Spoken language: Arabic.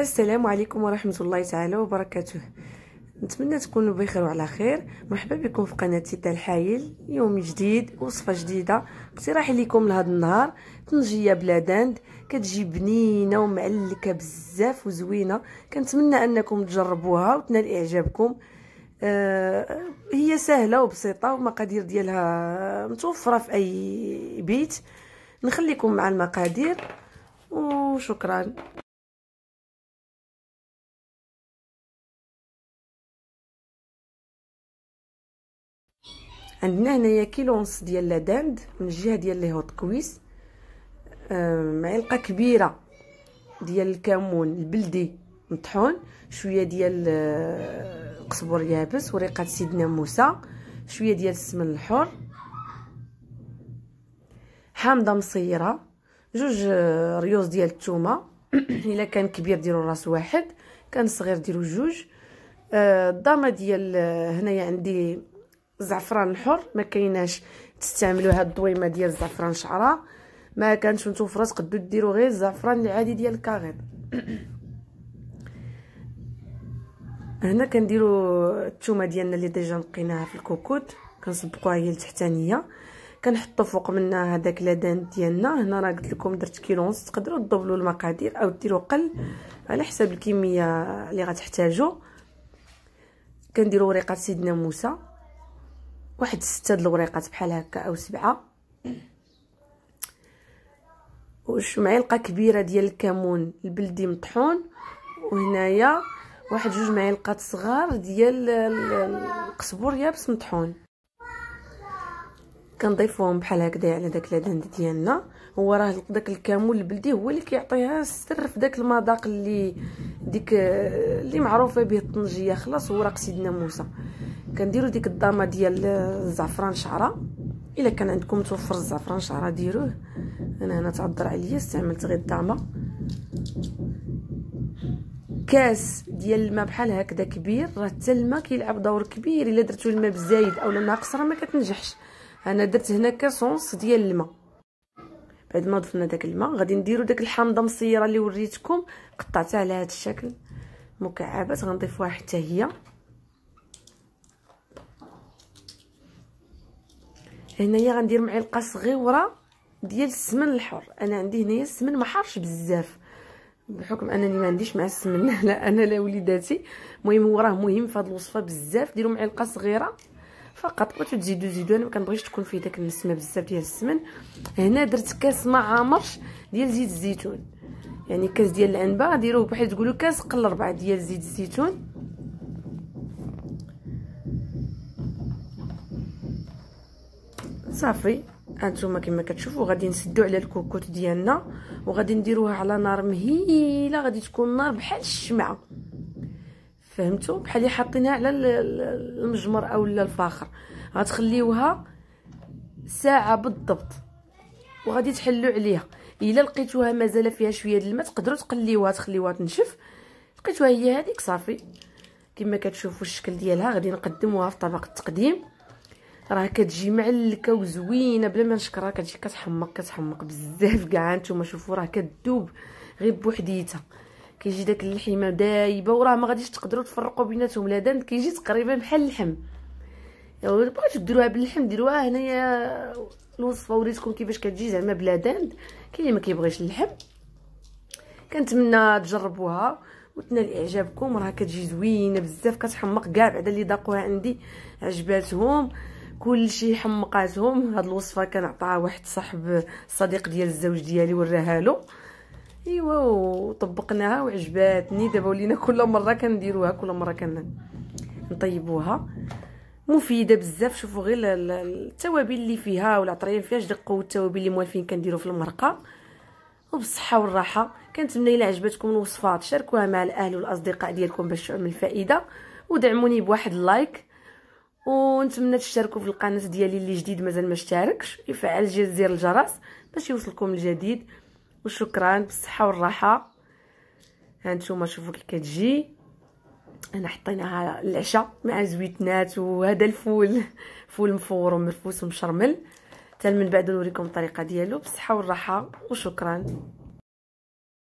السلام عليكم ورحمة الله تعالى وبركاته نتمنى تكونوا بخير وعلى خير مرحبا بكم في قناتي تاع الحايل يوم جديد وصفه جديده اقتراح لكم لهذا النهار طنجيه بلاداند كتجي بنينه ومعلكه بزاف وزوينه كنتمنى انكم تجربوها وتنال اعجابكم آه هي سهله وبسيطه والمقادير ديالها متوفره في اي بيت نخليكم مع المقادير وشكرا عندنا هنايا كيلو ونص ديال لاداند من الجهه ديال هوت كويس معلقه كبيره ديال الكمون البلدي مطحون شويه ديال آه، قزبر يابس وريقه سيدنا موسى شويه ديال السمن الحر حامضه مصيره جوج آه، ريوز ديال الثومه الا كان كبير ديروا راس واحد كان صغير ديروا جوج آه، الضامه ديال هنايا عندي الزعفران الحر ما كايناش تستعملوا هاد الضويمه ديال الزعفران شعره ما نتو فراس قدو ديروا غير الزعفران العادي ديال الكاغيط هنا كنديروا الثومه ديالنا اللي ديجا نقيناها في الكوكوت كنصبقوها هي التحتانيه كنحطوا فوق منها هذاك لادان ديالنا هنا راه قلت لكم درت كيلو ونص تقدروا تضبلوا المقادير او ديروا قل على حسب الكميه اللي غتحتاجوا كنديروا ورقه سيدنا موسى واحد ستة د الوريقات بحال هكا او سبعة وش معلقه كبيره ديال الكمون البلدي مطحون وهنايا واحد جوج معلقات صغار ديال القزبر يابس مطحون كنضيفوهم بحال هكذا على داك العدند ديالنا هو راه داك الكمون البلدي هو اللي كيعطيها السر في داك المذاق اللي ديك اللي معروفه به الطنجيه خلاص هو راه سيدنا موسى كنديروا ديك الضامه ديال الزعفران شعره الا كان عندكم متوفر الزعفران شعره ديروه انا هنا تعذر عليا استعملت غير الضامه كاس ديال الماء بحال هكذا كبير راه حتى الماء كيلعب دور كبير الا درتو الماء بزايد اولا ناقص راه ما كتنجحش انا درت هنا كاسونس ديال الماء بعد ما ضفنا داك الماء غادي نديرو داك الحامضه مصيره اللي وريتكم قطعتها على هذا الشكل مكعبات غنضيفوها حتى هي هنايا غندير معلقه صغيره ديال السمن الحر انا عندي هنايا السمن ما حرش بزاف بحكم انني ما عنديش مع السمن لا انا لا وليداتي المهم هو راه مهم في هذه الوصفه بزاف ديروا معلقه صغيره فقط وتزيدوا زيدوا انا ما كنبغيش تكون فيه داك النسمه بزاف ديال السمن هنا درت كاس ما عامرش ديال زيت الزيتون يعني كاس ديال العنبه ديروه بحال تقولوا كاس قل ربعه ديال زيت الزيتون صافي هانتوما كما كتشوفوا غادي نسدو على الكوكوت ديالنا وغادي نديروها على نار مهيله غادي تكون نار بحال الشمعه فهمتوا بحال اللي حاطينها على المجمر اولا الفاخر غتخليوها ساعه بالضبط وغادي تحلوا عليها الا لقيتوها مازال فيها شويه الماء تقدروا تقليوها تخليوها تنشف لقيتوها هي هذيك صافي كما كتشوفوا الشكل ديالها غادي نقدموها في طبق التقديم راه كتجي معلكه وزوينه بلا ما نشكرها كتجي كتحمق كتحمق بزاف كاع نتوما شوفوا راه كدوب غير بوحديتها كيجي داك اللحيمه دايبه وراه ما غاديش تقدروا تفرقوا بيناتهم لا دان كيجي تقريبا بحال اللحم يعني بغيتو ديروها باللحم ديروها هنايا الوصفه وريتكم كيفاش كتجي زعما بلا دان كاين اللي ما كيبغيش اللحم كنتمنى تجربوها وتنال اعجابكم راه كتجي زوينه بزاف كتحمق كاع بعدا اللي ذاقوها عندي عجباتهم كلشي حمقاتهم هاد الوصفه كنعطاها واحد صاحب صديق ديال الزوج ديالي وراها له ايوا وطبقناها وعجباتني دابا ولينا كل مره كنديروها كل مره كنطيبوها مفيده بزاف شوفوا غير التوابل اللي فيها والعطريان فيها دقوا التوابل اللي موالفين كنديروا في المرقه وبالصحه والراحه كنتمنى الا عجبتكم الوصفات شاركوها مع الاهل والاصدقاء ديالكم باش تعمل الفائده ودعموني بواحد اللايك ونتمنى تشتركوا في القناه ديالي اللي جديد مازال ما اشتركش يفعل زر الجرس باش يوصلكم الجديد وشكرا بالصحه والراحه هانتوما شوفوا كي كتجي انا حطيناها العشاء مع زويتنات وهذا الفول فول مفور ومرفوس ومشرمل حتى من بعد نوريكم الطريقه ديالو بالصحه والراحه وشكرا